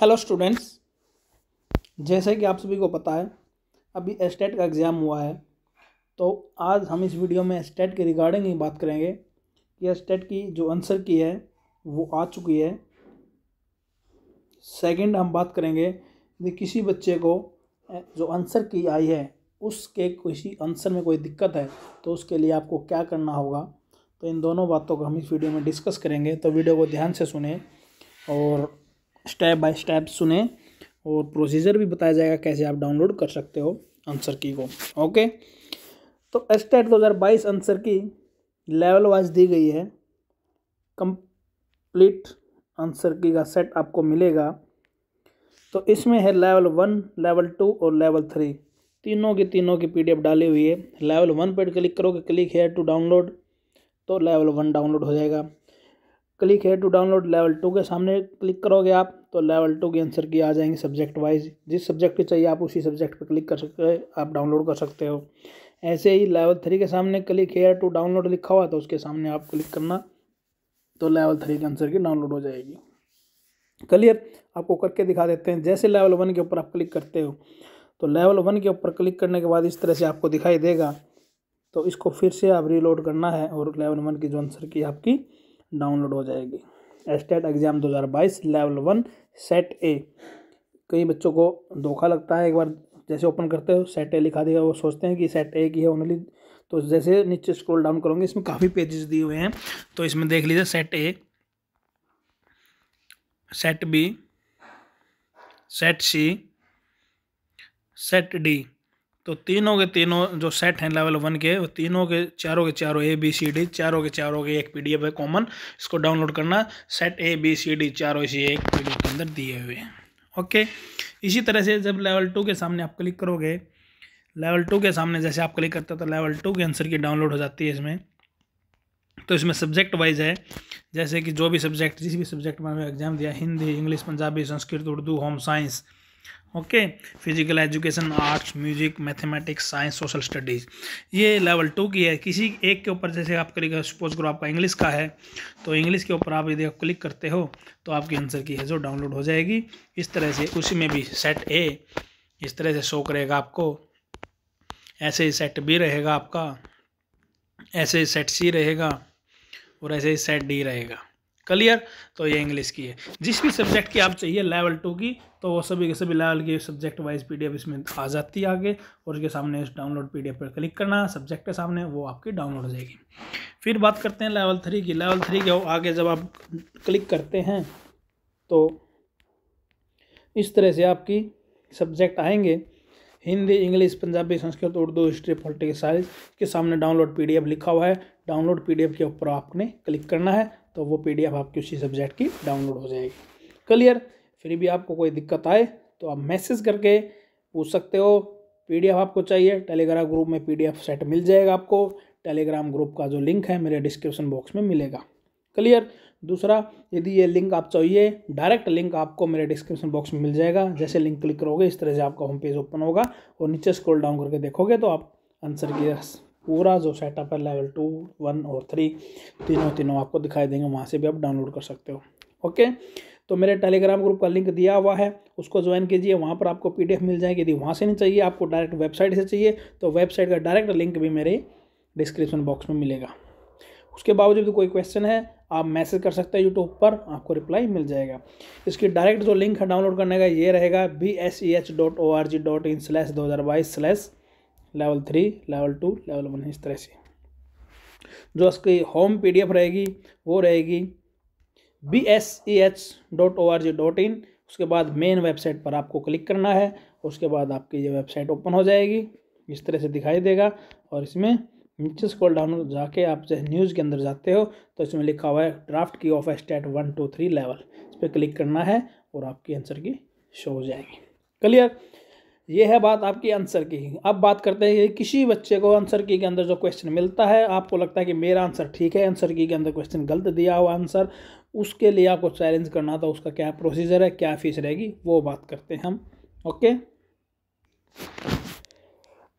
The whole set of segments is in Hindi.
हेलो स्टूडेंट्स जैसे कि आप सभी को पता है अभी एस्टेट e का एग्ज़ाम हुआ है तो आज हम इस वीडियो में एस्टेट e के रिगार्डिंग ही बात करेंगे कि एस्टेट e की जो आंसर की है वो आ चुकी है सेकंड हम बात करेंगे कि किसी बच्चे को जो आंसर की आई है उसके किसी आंसर में कोई दिक्कत है तो उसके लिए आपको क्या करना होगा तो इन दोनों बातों को हम इस वीडियो में डिस्कस करेंगे तो वीडियो को ध्यान से सुने और स्टेप बाय स्टेप सुने और प्रोसीजर भी बताया जाएगा कैसे आप डाउनलोड कर सकते हो आंसर की को ओके तो एस्टेट 2022 आंसर की लेवल वाइज दी गई है कंप्लीट आंसर की का सेट आपको मिलेगा तो इसमें है लेवल वन लेवल टू और लेवल थ्री तीनों की तीनों की पीडीएफ डाली हुई है लेवल वन पर क्लिक करोगे क्लिक है टू डाउनलोड तो लेवल वन डाउनलोड हो जाएगा क्लिक है टू डाउनलोड लेवल टू के सामने क्लिक करोगे आप तो लेवल टू के आंसर की आ जाएंगे सब्जेक्ट वाइज जिस सब्जेक्ट की चाहिए आप उसी सब्जेक्ट पर क्लिक कर सकते आप डाउनलोड कर सकते हो ऐसे ही लेवल थ्री के सामने क्लिक हेयर टू डाउनलोड लिखा हुआ तो उसके सामने आप क्लिक करना तो लेवल थ्री के आंसर की डाउनलोड हो जाएगी क्लियर आपको करके दिखा देते हैं जैसे लेवल वन के ऊपर आप क्लिक करते हो तो लेवल वन के ऊपर क्लिक करने के बाद इस तरह से आपको दिखाई देगा तो इसको फिर से आप रीलोड करना है और लेवल वन की जो आंसर की आपकी डाउनलोड हो जाएगी एस्टेट exam 2022 level one set A कई बच्चों को धोखा लगता है एक बार जैसे ओपन करते हो सेट ए लिखा दिया वो सोचते हैं कि सेट ए की है ओनली तो जैसे नीचे स्क्रॉल डाउन करोगे इसमें काफ़ी पेजेस दिए हुए हैं तो इसमें देख लीजिए set A set B set C set D तो तीनों के तीनों जो सेट हैं लेवल वन के वो तीनों के चारों के चारों ए बी सी डी चारों के चारों के एक पीडीएफ है कॉमन इसको डाउनलोड करना set A B C D चारों इसी एक पीडीएफ के अंदर दिए हुए हैं ओके इसी तरह से जब लेवल टू के सामने आप क्लिक करोगे लेवल टू के सामने जैसे आप क्लिक करते हो तो लेवल टू के आंसर की डाउनलोड हो जाती है इसमें तो इसमें सब्जेक्ट वाइज है जैसे कि जो भी सब्जेक्ट जिस भी सब्जेक्ट में एग्जाम दिया Hindi English Punjabi Sanskrit Urdu home science okay physical education arts music mathematics science social studies ये लेवल टू की है किसी एक के ऊपर जैसे आप करिएगा सपोज करो आपका इंग्लिश का है तो इंग्लिश के ऊपर आप यदि आप क्लिक करते हो तो आपकी आंसर की है जो डाउनलोड हो जाएगी इस तरह से उसी में भी सेट ए इस तरह से शो करेगा आपको ऐसे ही सेट बी रहेगा आपका ऐसे ही सेट सी रहेगा और ऐसे ही सेट डी रहेगा क्लियर तो ये इंग्लिश की है जिस भी सब्जेक्ट की आप चाहिए लेवल टू की तो वो सभी के सभी लेवल की सब्जेक्ट वाइज पीडीएफ इसमें आ जाती है आगे और उसके सामने इस डाउनलोड पीडीएफ पर क्लिक करना सब्जेक्ट के सामने वो आपकी डाउनलोड हो जाएगी फिर बात करते हैं लेवल थ्री की लेवल थ्री के आगे जब आप क्लिक करते हैं तो इस तरह से आपकी सब्जेक्ट आएंगे Hindi English Punjabi Sanskrit Urdu history political science के सामने डाउनलोड पीडीएफ लिखा हुआ है डाउनलोड पीडीएफ के ऊपर आपने क्लिक करना है तो वो पी डी एफ आपकी उसी सब्जेक्ट की डाउनलोड हो जाएगी क्लियर फिर भी आपको कोई दिक्कत आए तो आप मैसेज करके पूछ सकते हो पी डी एफ आपको चाहिए टेलीग्राम ग्रुप में पी डी एफ़ सेट मिल जाएगा आपको टेलीग्राम ग्रुप का जो लिंक है मेरे डिस्क्रिप्शन बॉक्स में मिलेगा क्लियर दूसरा यदि ये लिंक आप चाहिए डायरेक्ट लिंक आपको मेरे डिस्क्रिप्शन बॉक्स में मिल जाएगा जैसे लिंक क्लिक करोगे इस तरह से आपका होम पेज ओपन होगा और नीचे स्क्रॉल डाउन करके देखोगे तो आप आंसर की पूरा जो सेटअप है लेवल टू वन और थ्री तीनों तीनों आपको दिखाई देंगे वहाँ से भी आप डाउनलोड कर सकते हो ओके तो मेरे टेलीग्राम ग्रुप का लिंक दिया हुआ है उसको ज्वाइन कीजिए वहाँ पर आपको पी मिल जाएगी यदि वहाँ से नहीं चाहिए आपको डायरेक्ट वेबसाइट से चाहिए तो वेबसाइट का डायरेक्ट लिंक भी मेरे डिस्क्रिप्शन बॉक्स में मिलेगा उसके बावजूद कोई क्वेश्चन है आप मैसेज कर सकते हैं यूट्यूब पर आपको रिप्लाई मिल जाएगा इसकी डायरेक्ट जो लिंक है डाउनलोड करने का ये रहेगा B S E H dot O R G dot in slash दो हज़ार बाईस slash level three level two level one इस तरह से जो उसकी होम पीडीएफ रहेगी वो रहेगी B S E H dot O R G dot in उसके बाद मेन वेबसाइट पर आपको क्लिक करना है उसके बाद आपकी ये वेबसाइट ओपन हो जाएगी इस तरह से दिखाई देगा और इसमें नीचे स्कॉल डाउन जाके आप जैसे न्यूज़ के अंदर जाते हो तो इसमें लिखा हुआ है draft key of state one two three level इस पर क्लिक करना है और आपकी आंसर की शो हो जाएगी क्लियर ये है बात आपकी आंसर की अब बात करते हैं किसी बच्चे को आंसर की के अंदर जो क्वेश्चन मिलता है आपको लगता है कि मेरा आंसर ठीक है आंसर की के अंदर क्वेश्चन गलत दिया हुआ आंसर उसके लिए आपको चैलेंज करना था उसका क्या प्रोसीजर है क्या फीस रहेगी वो बात करते हैं हम ओके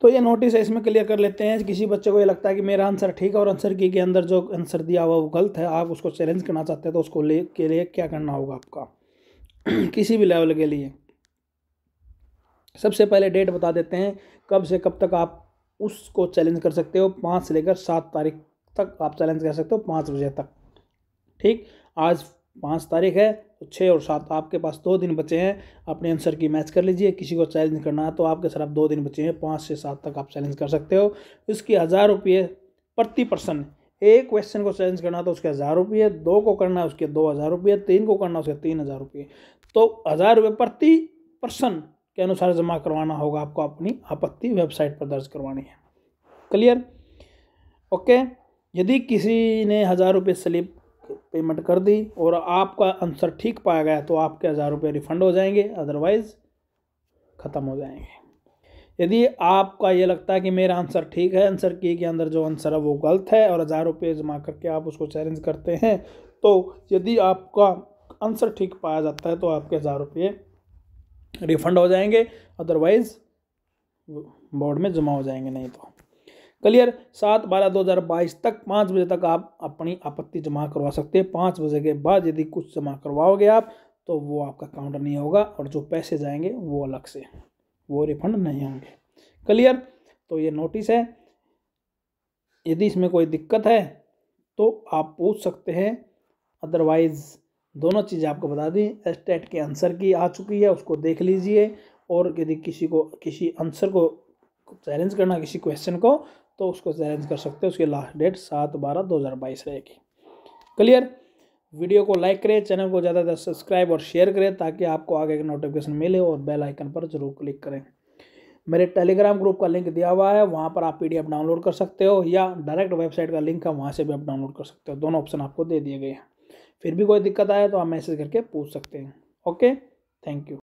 तो ये नोटिस है इसमें क्लियर कर लेते हैं किसी बच्चे को ये लगता है कि मेरा आंसर ठीक है और आंसर की के अंदर जो आंसर दिया हुआ वो गलत है आप उसको चैलेंज करना चाहते हैं तो उसको ले के लिए क्या करना होगा आपका किसी भी लेवल के लिए सबसे पहले डेट बता देते हैं कब से कब तक आप उसको चैलेंज कर सकते हो पाँच से लेकर सात तारीख तक आप चैलेंज कर सकते हो पाँच बजे तक ठीक आज पाँच तारीख है तो छः और सात आपके पास दो दिन बचे हैं अपने आंसर की मैच कर लीजिए किसी को चैलेंज करना है तो आपके सर आप दो दिन बचे हैं पाँच से सात तक आप चैलेंज कर सकते हो इसकी हज़ार रुपये प्रति पर्सन एक क्वेश्चन को चैलेंज करना है तो उसके हज़ार रुपये दो को करना है उसके दो हज़ार रुपये तीन को करना है उसके तीन हज़ार रुपये तो हज़ार रुपये प्रति पर्सन के अनुसार जमा करवाना होगा आपको अपनी आपत्ति वेबसाइट पर दर्ज करवानी है क्लियर ओके यदि किसी ने हज़ार रुपये स्लिप पेमेंट कर दी और आपका आंसर ठीक पाया गया तो आपके हज़ार रुपये रिफ़ंड हो जाएंगे अदरवाइज़ ख़त्म हो जाएंगे यदि आपका ये लगता है कि मेरा आंसर ठीक है आंसर की के अंदर जो आंसर है वो गलत है और हज़ार रुपये जमा करके आप उसको चैलेंज करते हैं तो यदि आपका आंसर ठीक पाया जाता है तो आपके हज़ार रुपये रिफंड हो जाएंगे अदरवाइज बोर्ड में जमा हो जाएंगे नहीं तो क्लियर सात बारह दो हज़ार बाईस तक पाँच बजे तक आप अपनी आपत्ति जमा करवा सकते हैं पाँच बजे के बाद यदि कुछ जमा करवाओगे आप तो वो आपका काउंटर नहीं होगा और जो पैसे जाएंगे वो अलग से वो रिफंड नहीं होंगे क्लियर तो ये नोटिस है यदि इसमें कोई दिक्कत है तो आप पूछ सकते हैं अदरवाइज़ दोनों चीज़ें आपको बता दी स्टेट के आंसर की आ चुकी है उसको देख लीजिए और यदि किसी को किसी आंसर को चैलेंज करना किसी क्वेश्चन को तो उसको चैलेंज कर सकते हो उसकी लास्ट डेट सात बारह दो हज़ार बाईस रहेगी क्लियर वीडियो को लाइक करें चैनल को ज़्यादा ज़्यादा सब्सक्राइब और शेयर करें ताकि आपको आगे का नोटिफिकेशन मिले और बेल आइकन पर जरूर क्लिक करें मेरे टेलीग्राम ग्रुप का लिंक दिया हुआ है वहाँ पर आप पीडीएफ डाउनलोड कर सकते हो या डायरेक्ट वेबसाइट का लिंक है वहाँ से भी आप डाउनलोड कर सकते हो दोनों ऑप्शन आपको दे दिए गए हैं फिर भी कोई दिक्कत आए तो आप मैसेज करके पूछ सकते हैं ओके थैंक यू